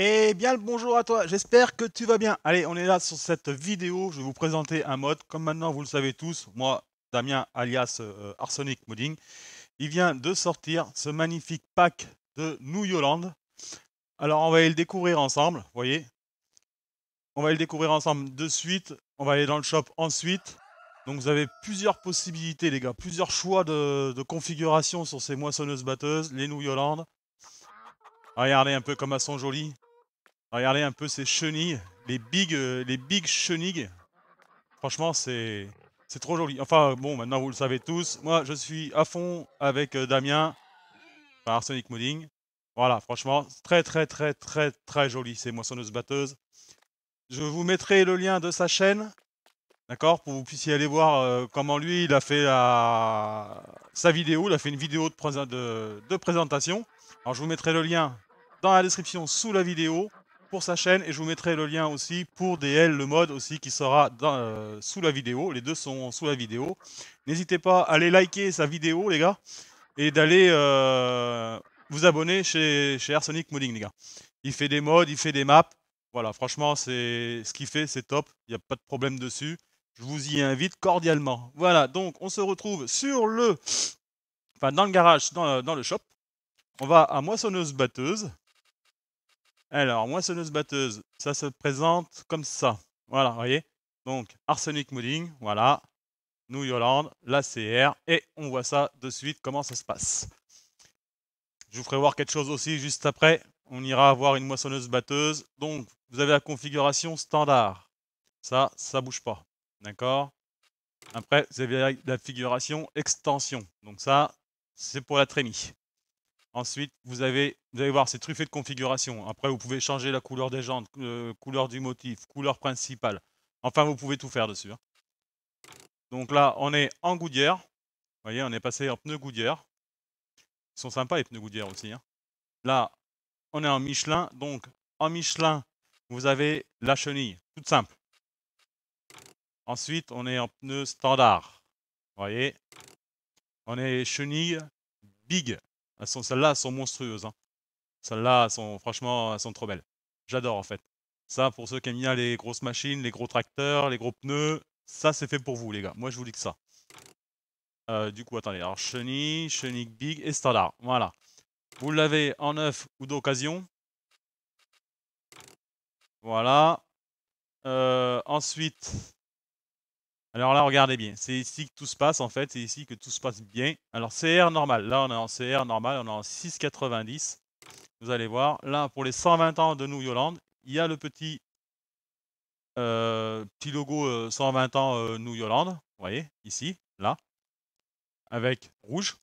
Eh bien le bonjour à toi, j'espère que tu vas bien. Allez, on est là sur cette vidéo, je vais vous présenter un mode. Comme maintenant vous le savez tous, moi, Damien alias euh, Arsenic Modding, il vient de sortir ce magnifique pack de New Yoland. Alors on va aller le découvrir ensemble, vous voyez. On va le découvrir ensemble de suite, on va aller dans le shop ensuite. Donc vous avez plusieurs possibilités les gars, plusieurs choix de, configuration sur ces moissonneuses batteuses, les New Yoland. Regardez un peu comme elles sont jolies. Regardez un peu ces chenilles, les big, euh, les big chenilles. Franchement, c'est c'est trop joli. Enfin, bon, maintenant vous le savez tous. Moi, je suis à fond avec euh, Damien par Arsenic Modding. Voilà, franchement, très, très, très, très, très joli ces moissonneuses-batteuses. Je vous mettrai le lien de sa chaîne, d'accord, pour que vous puissiez aller voir euh, comment lui, il a fait sa vidéo. Il a fait une vidéo de... de présentation. Alors, je vous mettrai le lien dans la description sous la vidéo pour sa chaîne et je vous mettrai le lien aussi pour DL, le mode aussi qui sera dans, euh, sous la vidéo. Les deux sont sous la vidéo. N'hésitez pas à aller liker sa vidéo, les gars, et d'aller euh, vous abonner chez, chez Arsenic Modding, les gars. Il fait des modes il fait des maps. Voilà, franchement, c'est ce qu'il fait, c'est top. Il n'y a pas de problème dessus. Je vous y invite cordialement. Voilà, donc on se retrouve sur le, enfin dans le garage, dans le shop. On va à moissonneuse batteuse. Alors, moissonneuse-batteuse, ça se présente comme ça. Voilà, vous voyez Donc, arsenic mooding, voilà. New yorland la CR, et on voit ça de suite, comment ça se passe. Je vous ferai voir quelque chose aussi juste après. On ira voir une moissonneuse-batteuse. Donc, vous avez la configuration standard. Ça, ça bouge pas. D'accord Après, vous avez la configuration extension. Donc ça, c'est pour la trémie. Ensuite, vous, avez, vous allez voir, ces truffé de configuration. Après, vous pouvez changer la couleur des jantes, euh, couleur du motif, couleur principale. Enfin, vous pouvez tout faire dessus. Hein. Donc là, on est en goudière. Vous voyez, on est passé en pneus goudière. Ils sont sympas, les pneus goudière aussi. Hein. Là, on est en Michelin. Donc, en Michelin, vous avez la chenille, toute simple. Ensuite, on est en pneus standard. Vous voyez, on est chenille big. Celles-là sont monstrueuses. Hein. Celles-là sont franchement elles sont trop belles. J'adore en fait. Ça, pour ceux qui aiment bien les grosses machines, les gros tracteurs, les gros pneus, ça c'est fait pour vous les gars. Moi je vous dis que ça. Euh, du coup, attendez. Alors, chenille, chenille big et standard. Voilà. Vous l'avez en neuf ou d'occasion. Voilà. Euh, ensuite, alors là, regardez bien. C'est ici que tout se passe, en fait. C'est ici que tout se passe bien. Alors, CR normal. Là, on est en CR normal. On est en 6,90. Vous allez voir. Là, pour les 120 ans de New Yolande, il y a le petit, euh, petit logo 120 euh, ans euh, New Yolande. Vous voyez, ici, là. Avec rouge.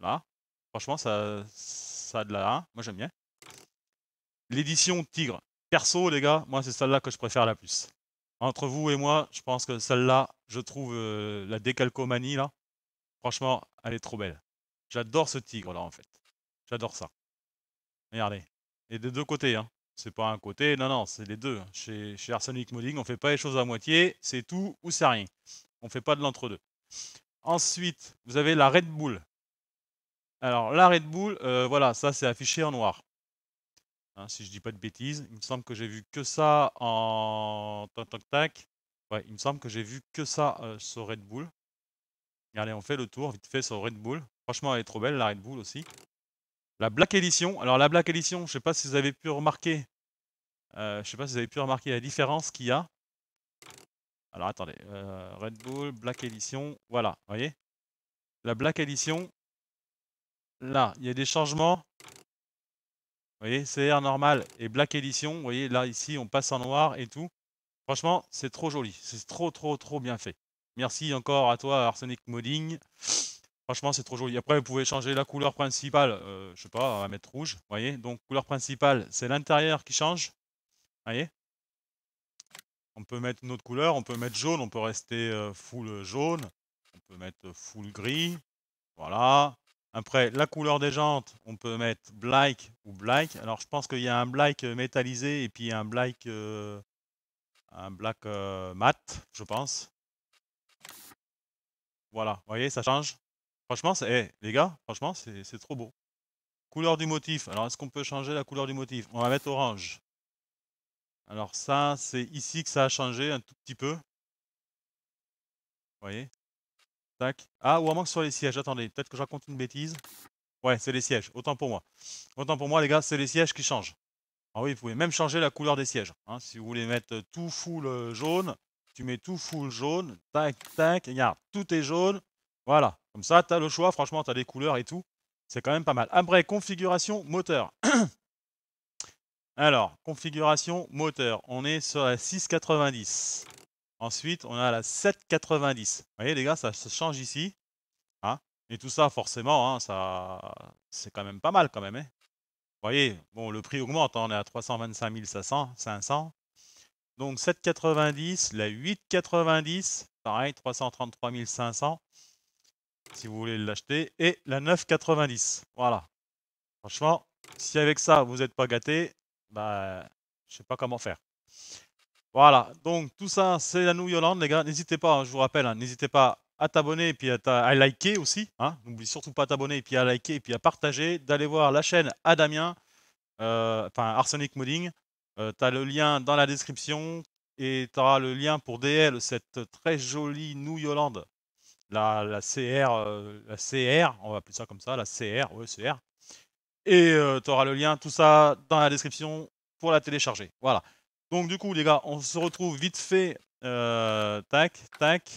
Là. Franchement, ça, ça a de la... Hein. moi, j'aime bien. L'édition Tigre. Perso, les gars, moi, c'est celle-là que je préfère la plus entre vous et moi, je pense que celle-là, je trouve euh, la décalcomanie, là, franchement, elle est trop belle. J'adore ce tigre-là, en fait. J'adore ça. Regardez. Et des deux côtés, hein. C'est pas un côté, non, non, c'est les deux. Chez, Arsenic Modding, on fait pas les choses à moitié, c'est tout ou c'est rien. On fait pas de l'entre-deux. Ensuite, vous avez la Red Bull. Alors, la Red Bull, euh, voilà, ça c'est affiché en noir. Hein, si je dis pas de bêtises, il me semble que j'ai vu que ça en tac tac tac. Ouais, il me semble que j'ai vu que ça euh, sur Red Bull. Et allez, on fait le tour vite fait sur Red Bull. Franchement, elle est trop belle la Red Bull aussi. La Black Edition. Alors la Black Edition, je sais pas si vous avez pu remarquer. Euh, je sais pas si vous avez pu remarquer la différence qu'il y a. Alors attendez, euh, Red Bull, Black Edition, voilà, vous voyez La Black Edition, là, il y a des changements vous voyez, CR normal et Black Edition. Vous voyez, là, ici, on passe en noir et tout. Franchement, c'est trop joli. C'est trop, trop, trop bien fait. Merci encore à toi, Arsenic Modding. Franchement, c'est trop joli. Après, vous pouvez changer la couleur principale. je euh, je sais pas, on va mettre rouge. Vous voyez, donc couleur principale, c'est l'intérieur qui change. Vous voyez On peut mettre une autre couleur. On peut mettre jaune. On peut rester euh, full jaune. On peut mettre full gris. Voilà. Après, la couleur des jantes, on peut mettre black ou black. Alors, je pense qu'il y a un black euh, métallisé et puis un black, euh, un black euh, mat, je pense. Voilà, vous voyez, ça change. Franchement, les gars, franchement, c'est trop beau. Couleur du motif. Alors, est-ce qu'on peut changer la couleur du motif On va mettre orange. Alors ça, c'est ici que ça a changé un tout petit peu. Vous voyez ah, ou à moins que sur les sièges. Attendez, peut-être que je raconte une bêtise. Ouais, c'est les sièges. Autant pour moi. Autant pour moi, les gars, c'est les sièges qui changent. Ah oui, vous pouvez même changer la couleur des sièges. Hein. Si vous voulez mettre tout full euh, jaune, tu mets tout full jaune. Tac, tac. Regarde, tout est jaune. Voilà. Comme ça, tu as le choix. Franchement, tu as des couleurs et tout. C'est quand même pas mal. Après, configuration moteur. Alors, configuration moteur. On est sur la 690. Ensuite, on a la 790. Vous voyez, les gars, ça se change ici. Hein. et tout ça, forcément, hein, ça, c'est quand même pas mal quand même. Hein Vous voyez, bon, le prix augmente. Hein, on est à 325 500. Donc 7,90, la 8,90, pareil, 333 500 si vous voulez l'acheter, et la 9,90. Voilà. Franchement, si avec ça vous n'êtes pas gâté, bah, je sais pas comment faire. Voilà, donc tout ça, c'est la New Yolande, les gars. N'hésitez pas, hein, je vous rappelle, hein. n'hésitez pas à t'abonner et hein. puis à, liker aussi. N'oublie surtout pas t'abonner et puis à liker et puis à partager. D'aller voir la chaîne Adamien, euh, enfin Arsenic Modding. Euh, tu as le lien dans la description et tu auras le lien pour DL, cette très jolie New Yolande. La, CR, la CR, euh, on va appeler ça comme ça, la CR, ouais, CR. Et euh, tu auras le lien, tout ça, dans la description pour la télécharger. Voilà. Donc du coup les gars, on se retrouve vite fait. Euh, tac, tac.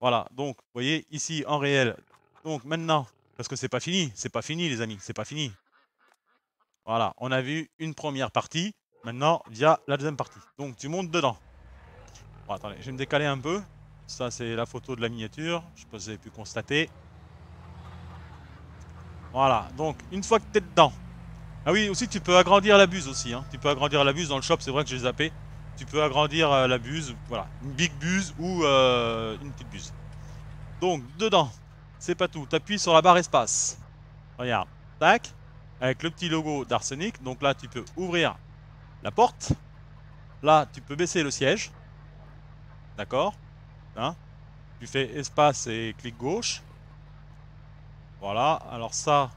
Voilà, donc vous voyez ici en réel. Donc maintenant, parce que c'est pas fini, c'est pas fini les amis, c'est pas fini. Voilà, on a vu une première partie. Maintenant, via la deuxième partie. Donc tu montes dedans. attendez, je vais me décaler un peu. Ça c'est la photo de la miniature, je sais pas si vous avez pu constater. Voilà, donc une fois que tu es dedans, ah oui, aussi tu peux agrandir la buse aussi. Hein. Tu peux agrandir la buse dans le shop, c'est vrai que j'ai zappé. Tu peux agrandir euh, la buse, voilà, une big buse ou euh, une petite buse. Donc, dedans, c'est pas tout. Tu appuies sur la barre espace. Regarde, tac, avec le petit logo d'arsenic. Donc là, tu peux ouvrir la porte. Là, tu peux baisser le siège. D'accord hein. Tu fais espace et clic gauche. Voilà, alors ça,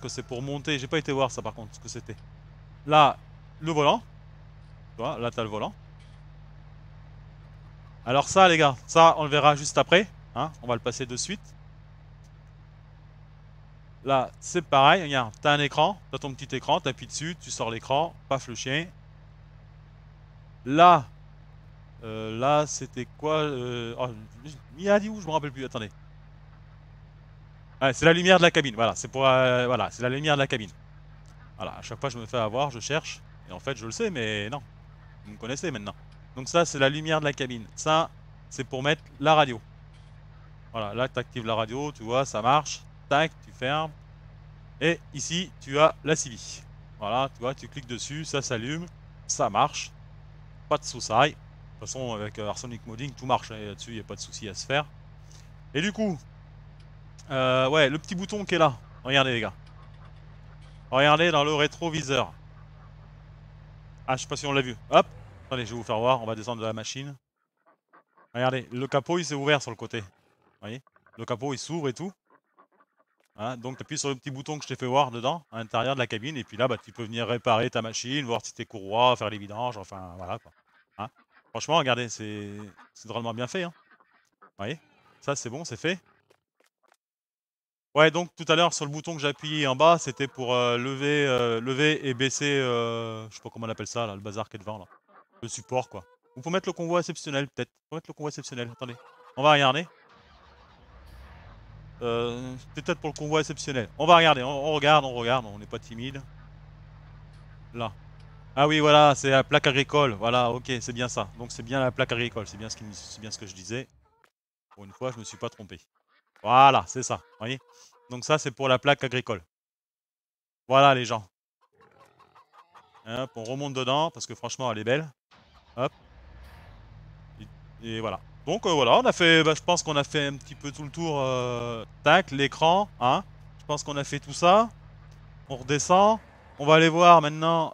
que c'est pour monter. J'ai pas été voir ça par contre, ce que c'était. Là, le volant. Tu là t'as le volant. Alors ça les gars, ça on le verra juste après. Hein on va le passer de suite. Là, c'est pareil, regarde, t'as un écran, t'as ton petit écran, t'appuies dessus, tu sors l'écran, paf le chien. Là, euh, là c'était quoi il euh, oh, dit où Je me rappelle plus, attendez c'est la lumière de la cabine, voilà, c'est pour... Euh, voilà, c'est la lumière de la cabine. Voilà, à chaque fois je me fais avoir, je cherche, et en fait je le sais, mais non. Vous me connaissez maintenant. Donc ça, c'est la lumière de la cabine. Ça, c'est pour mettre la radio. Voilà, là, tu actives la radio, tu vois, ça marche. Tac, tu fermes. Et ici, tu as la civi. Voilà, tu vois, tu cliques dessus, ça s'allume, ça marche. Pas de souci. De toute façon, avec euh, Arsenic Modding, tout marche hein, là-dessus, il n'y a pas de souci à se faire. Et du coup, euh, ouais, le petit bouton qui est là. Regardez, les gars. Regardez dans le rétroviseur. Ah, je sais pas si on l'a vu. Hop Attendez, je vais vous faire voir. On va descendre de la machine. Regardez, le capot, il s'est ouvert sur le côté. Vous voyez Le capot, il s'ouvre et tout. donc, tu appuies sur le petit bouton que je t'ai fait voir dedans, à l'intérieur de la cabine. Et puis là, bah, tu peux venir réparer ta machine, voir si t'es courroies faire les vidanges. Enfin, voilà quoi. Hein Franchement, regardez, c'est drôlement bien fait. Hein. vous voyez Ça, c'est bon, c'est fait. Ouais, donc tout à l'heure sur le bouton que j'ai appuyé en bas, c'était pour euh, lever, euh, lever et baisser, euh, je sais pas comment on appelle ça, là, le bazar qui est devant, là. le support quoi. Ou faut mettre le convoi exceptionnel peut-être. Faut mettre le convoi exceptionnel. Attendez, on va regarder. Euh, peut-être pour le convoi exceptionnel. On va regarder, on, regarde, on regarde, on n'est pas timide. Là. Ah oui, voilà, c'est la plaque agricole. Voilà, ok, c'est bien ça. Donc c'est bien la plaque agricole, c'est bien, ce qui, bien ce que je disais. Pour une fois, je me suis pas trompé. Voilà, c'est ça. voyez Donc ça, c'est pour la plaque agricole. Voilà, les gens. on remonte dedans, parce que franchement, elle est belle. Et, voilà. Donc euh, voilà, on a fait, bah, je pense qu'on a fait un petit peu tout le tour. Euh, tac, l'écran, hein. Je pense qu'on a fait tout ça. On redescend. On va aller voir maintenant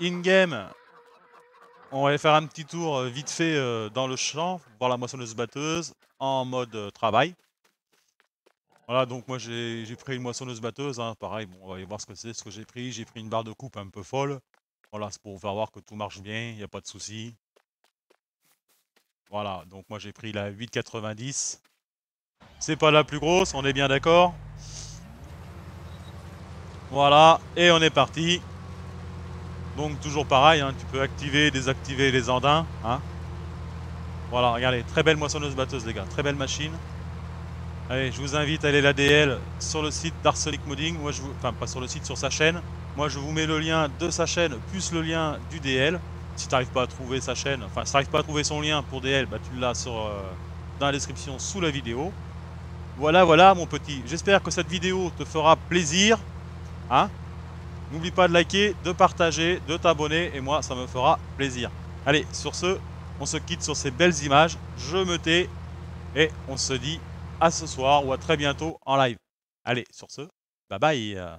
in-game. On va aller faire un petit tour euh, vite fait dans le champ, voir la moissonneuse batteuse en mode travail. Voilà, donc moi j'ai pris une moissonneuse-batteuse, hein. pareil, bon, on va aller voir ce que c'est, ce que j'ai pris. J'ai pris une barre de coupe un peu folle. Voilà, c'est pour faire voir que tout marche bien, il n'y a pas de souci. Voilà, donc moi j'ai pris la 890. C'est pas la plus grosse, on est bien d'accord. Voilà, et on est parti. Donc toujours pareil, hein, tu peux activer, désactiver les andins. Hein. Voilà, regardez, très belle moissonneuse-batteuse les gars, très belle machine. Allez, je vous invite à aller DL sur le site d'Arsenic Modding, moi je enfin pas sur le site, sur sa chaîne. Moi je vous mets le lien de sa chaîne plus le lien du DL. Si tu n'arrives pas à trouver sa chaîne, enfin si tu n'arrives pas à trouver son lien pour DL, bah, tu l'as euh, dans la description sous la vidéo. Voilà, voilà mon petit. J'espère que cette vidéo te fera plaisir. Hein N'oublie pas de liker, de partager, de t'abonner et moi ça me fera plaisir. Allez, sur ce, on se quitte sur ces belles images. Je me tais et on se dit à ce soir ou à très bientôt en live. Allez, sur ce, bye bye euh.